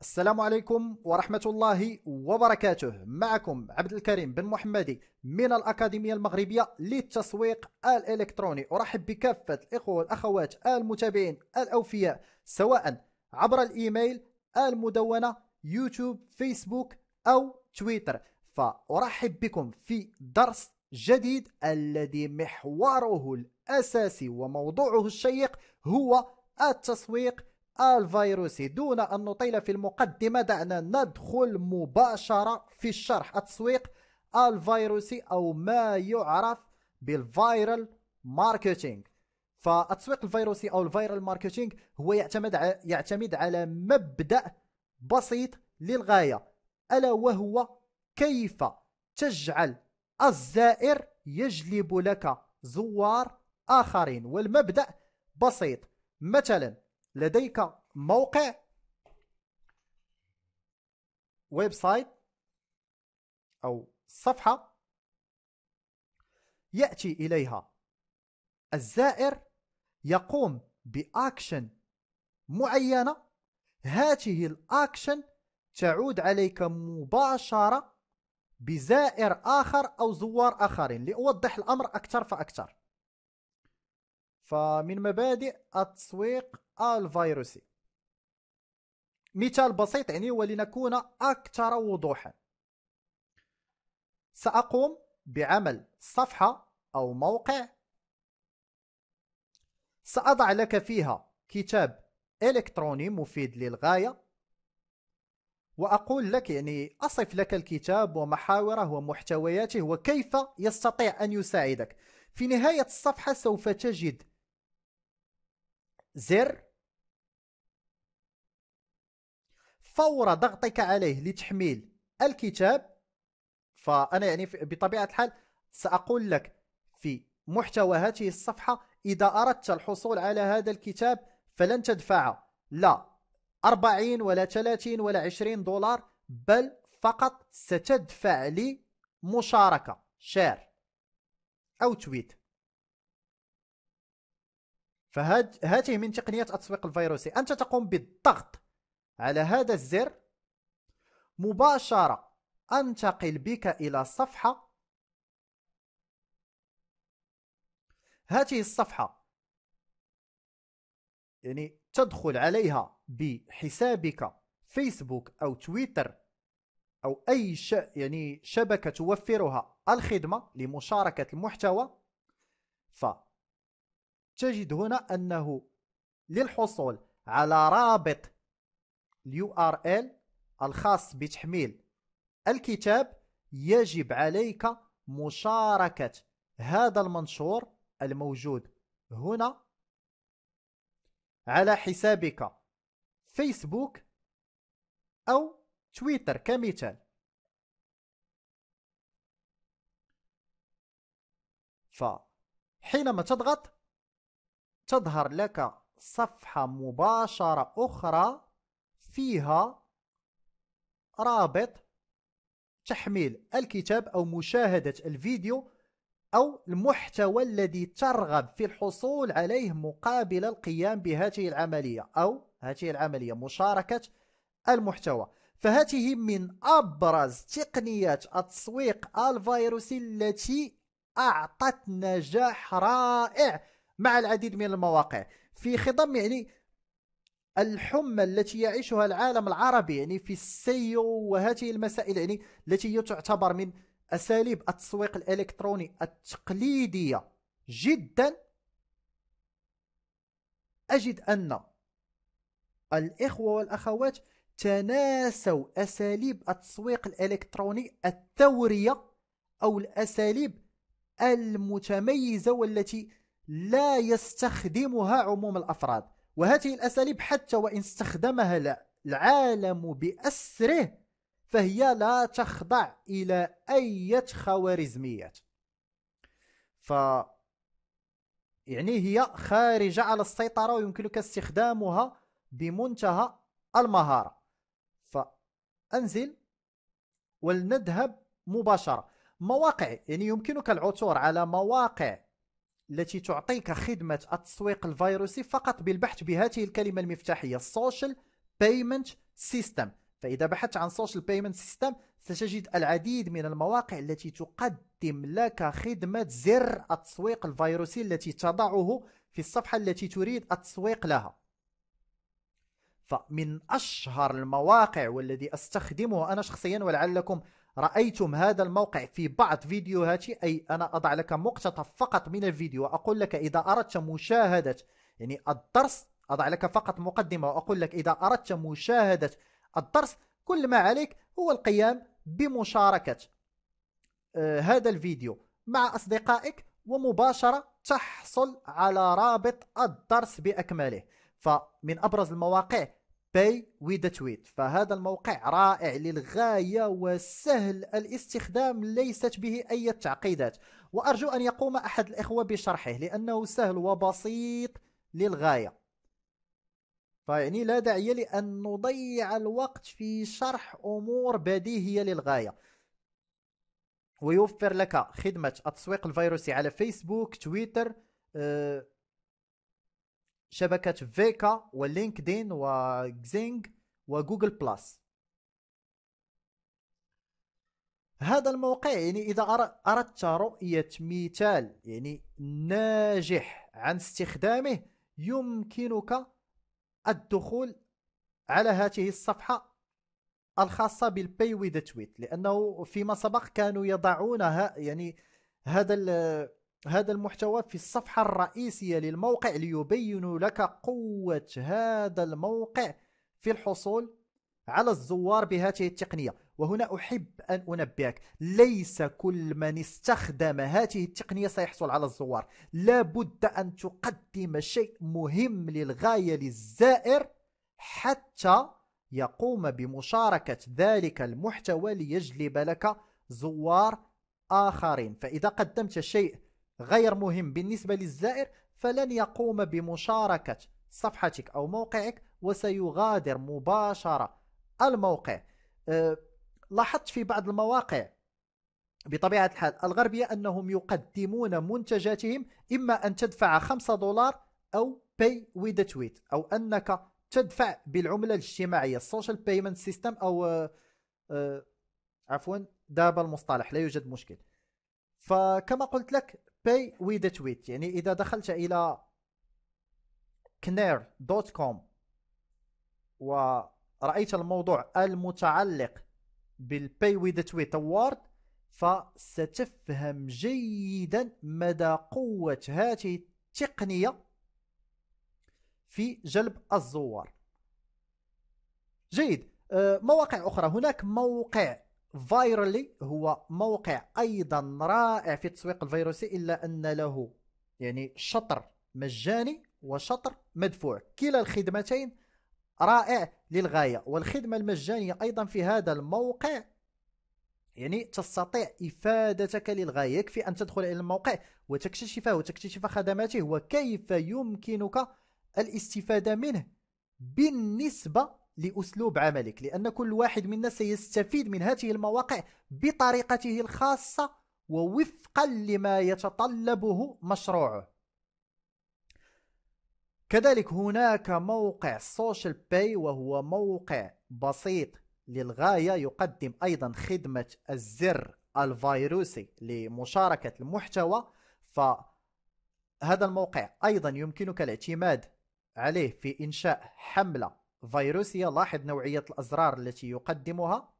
السلام عليكم ورحمة الله وبركاته معكم عبد الكريم بن محمدي من الأكاديمية المغربية للتسويق الإلكتروني أرحب بكافة الإخوة والأخوات المتابعين الأوفياء سواء عبر الإيميل المدونة يوتيوب فيسبوك أو تويتر فأرحب بكم في درس جديد الذي محوره الأساسي وموضوعه الشيق هو التسويق الفيروسي دون أن نطيل في المقدمة دعنا ندخل مباشرة في الشرح التسويق الفيروسي أو ما يعرف بالفيرال ماركتينغ فالتسويق الفيروسي أو الفيرال ماركتينغ هو يعتمد يعتمد على مبدأ بسيط للغاية ألا وهو كيف تجعل الزائر يجلب لك زوار آخرين والمبدأ بسيط مثلا لديك موقع ويب سايت أو صفحة يأتي إليها الزائر يقوم بأكشن معينة هذه الأكشن تعود عليك مباشرة بزائر آخر أو زوار آخرين لأوضح الأمر أكثر فأكثر فمن مبادئ التسويق الفيروسي مثال بسيط يعني ولنكون أكثر وضوحا سأقوم بعمل صفحة أو موقع سأضع لك فيها كتاب إلكتروني مفيد للغاية وأقول لك يعني أصف لك الكتاب ومحاوره ومحتوياته وكيف يستطيع أن يساعدك في نهاية الصفحة سوف تجد زر فور ضغطك عليه لتحميل الكتاب فأنا يعني بطبيعة الحال سأقول لك في محتوى هذه الصفحة إذا أردت الحصول على هذا الكتاب فلن تدفع لا 40 ولا 30 ولا 20 دولار بل فقط ستدفع لي مشاركة شير أو تويت فهذه من تقنية التسويق الفيروسي أنت تقوم بالضغط على هذا الزر مباشرة أنتقل بك إلى صفحة هذه الصفحة يعني تدخل عليها بحسابك فيسبوك أو تويتر أو أي ش... يعني شبكة توفرها الخدمة لمشاركة المحتوى فتجد هنا أنه للحصول على رابط اليو ار ال الخاص بتحميل الكتاب يجب عليك مشاركة هذا المنشور الموجود هنا على حسابك فيسبوك أو تويتر كمثال فحينما تضغط تظهر لك صفحة مباشرة أخرى فيها رابط تحميل الكتاب أو مشاهدة الفيديو أو المحتوى الذي ترغب في الحصول عليه مقابل القيام بهذه العملية أو هذه العملية مشاركة المحتوى فهذه من أبرز تقنيات التسويق الفيروسي التي أعطت نجاح رائع مع العديد من المواقع في خضم يعني الحمى التي يعيشها العالم العربي يعني في السيو وهذه المسائل يعني التي تعتبر من أساليب التسويق الإلكتروني التقليدية جدا أجد أن الإخوة والأخوات تناسوا أساليب التسويق الإلكتروني الثورية أو الأساليب المتميزة والتي لا يستخدمها عموم الأفراد وهذه الأساليب حتى وإن استخدمها العالم بأسره فهي لا تخضع إلى أي خوارزميات ف يعني هي خارجة على السيطرة ويمكنك استخدامها بمنتهى المهارة فأنزل ولنذهب مباشرة مواقع يعني يمكنك العثور على مواقع التي تعطيك خدمة التسويق الفيروسي فقط بالبحث بهذه الكلمة المفتاحية Social Payment System فإذا بحثت عن Social Payment System ستجد العديد من المواقع التي تقدم لك خدمة زر التسويق الفيروسي التي تضعه في الصفحة التي تريد التسويق لها فمن أشهر المواقع والذي أستخدمه أنا شخصيا ولعلكم رأيتم هذا الموقع في بعض فيديوهاتي أي أنا أضع لك مقتطف فقط من الفيديو وأقول لك إذا أردت مشاهدة يعني الدرس أضع لك فقط مقدمة وأقول لك إذا أردت مشاهدة الدرس كل ما عليك هو القيام بمشاركة آه، هذا الفيديو مع أصدقائك ومباشرة تحصل على رابط الدرس بأكمله فمن أبرز المواقع باي ويدا تويت فهذا الموقع رائع للغاية وسهل الاستخدام ليست به أي تعقيدات وأرجو أن يقوم أحد الإخوة بشرحه لأنه سهل وبسيط للغاية فيعني لا داعي لأن نضيع الوقت في شرح أمور بديهية للغاية ويوفر لك خدمة التسويق الفيروسي على فيسبوك تويتر آه، شبكة فيكا ولينكدين وكزينغ وجوجل بلس هذا الموقع يعني إذا أردت رؤية مثال يعني ناجح عن استخدامه يمكنك الدخول على هذه الصفحة الخاصة بالبي ويز تويت لأنه فيما سبق كانوا يضعون يعني هذا هذا المحتوى في الصفحة الرئيسية للموقع ليبين لك قوة هذا الموقع في الحصول على الزوار بهذه التقنية وهنا أحب أن أنبهك ليس كل من استخدم هذه التقنية سيحصل على الزوار لابد أن تقدم شيء مهم للغاية للزائر حتى يقوم بمشاركة ذلك المحتوى ليجلب لك زوار آخرين فإذا قدمت شيء غير مهم بالنسبة للزائر فلن يقوم بمشاركة صفحتك أو موقعك وسيغادر مباشرة الموقع أه لاحظت في بعض المواقع بطبيعة الحال الغربية أنهم يقدمون منتجاتهم إما أن تدفع 5 دولار أو pay with a tweet أو أنك تدفع بالعملة الاجتماعية social payment system أو أه أه عفوا داب المصطلح لا يوجد مشكل فكما قلت لك باي ويذ تويت يعني اذا دخلت الى كنير دوت كوم ورأيت الموضوع المتعلق بالباي ويذ تويت اوارد فستفهم جيدا مدى قوة هذه التقنية في جلب الزوار جيد آه، مواقع أخرى هناك موقع فايرلي هو موقع ايضا رائع في التسويق الفيروسي الا ان له يعني شطر مجاني وشطر مدفوع كلا الخدمتين رائع للغايه والخدمه المجانيه ايضا في هذا الموقع يعني تستطيع افادتك للغايه يكفي ان تدخل الى الموقع وتكتشفه وتكتشف خدماته وكيف يمكنك الاستفاده منه بالنسبه لأسلوب عملك لأن كل واحد منا سيستفيد من هذه المواقع بطريقته الخاصة ووفقا لما يتطلبه مشروعه كذلك هناك موقع سوشيال باي وهو موقع بسيط للغاية يقدم أيضا خدمة الزر الفيروسي لمشاركة المحتوى فهذا الموقع أيضا يمكنك الاعتماد عليه في إنشاء حملة فيروسية لاحظ نوعية الأزرار التي يقدمها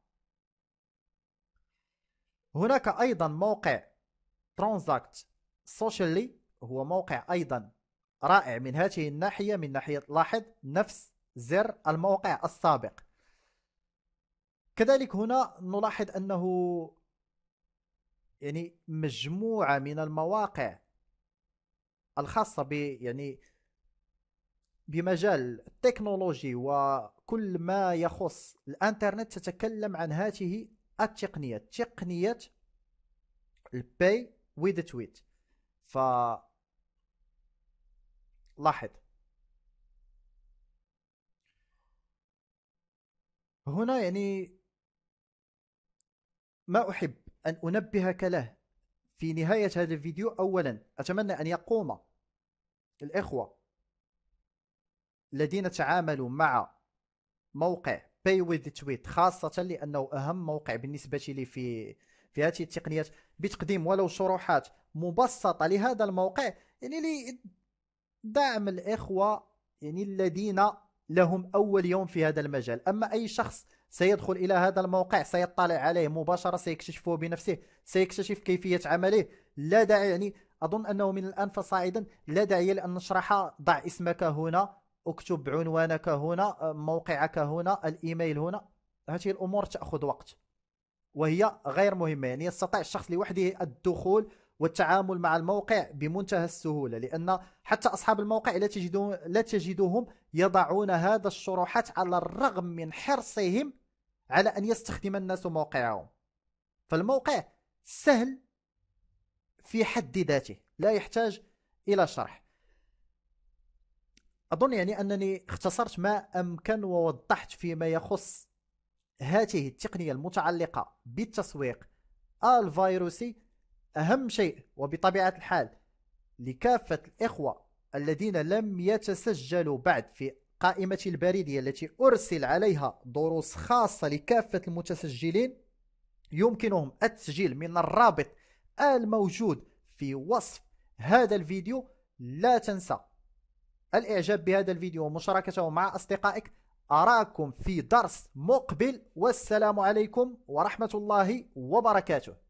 هناك أيضا موقع ترانزاكت سوشيالي هو موقع أيضا رائع من هذه الناحية من ناحية لاحظ نفس زر الموقع السابق كذلك هنا نلاحظ أنه يعني مجموعة من المواقع الخاصة ب يعني بمجال التكنولوجي وكل ما يخص الانترنت تتكلم عن هذه التقنية تقنية الباي ويد تويت ف لاحظ هنا يعني ما أحب أن أنبهك له في نهاية هذا الفيديو أولا أتمنى أن يقوم الإخوة الذين تعاملوا مع موقع باي ويز تويت خاصه لانه اهم موقع بالنسبه لي في في هذه التقنيات بتقديم ولو شروحات مبسطه لهذا الموقع يعني لي دعم الاخوه يعني الذين لهم اول يوم في هذا المجال اما اي شخص سيدخل الى هذا الموقع سيطلع عليه مباشره سيكتشفه بنفسه سيكتشف كيفيه عمله لا داعي يعني اظن انه من الان فصاعدا لا داعي لان نشرح ضع اسمك هنا اكتب عنوانك هنا موقعك هنا الايميل هنا هذه الامور تاخذ وقت وهي غير مهمه يعني يستطيع الشخص لوحده الدخول والتعامل مع الموقع بمنتهى السهوله لان حتى اصحاب الموقع لا تجدون لا تجدهم يضعون هذا الشروحات على الرغم من حرصهم على ان يستخدم الناس موقعهم فالموقع سهل في حد ذاته لا يحتاج الى شرح اظن يعني انني اختصرت ما امكن ووضحت فيما يخص هذه التقنيه المتعلقه بالتسويق الفيروسي اهم شيء وبطبيعه الحال لكافه الاخوه الذين لم يتسجلوا بعد في قائمه البريديه التي ارسل عليها دروس خاصه لكافه المتسجلين يمكنهم التسجيل من الرابط الموجود في وصف هذا الفيديو لا تنسى الإعجاب بهذا الفيديو ومشاركته مع أصدقائك أراكم في درس مقبل والسلام عليكم ورحمة الله وبركاته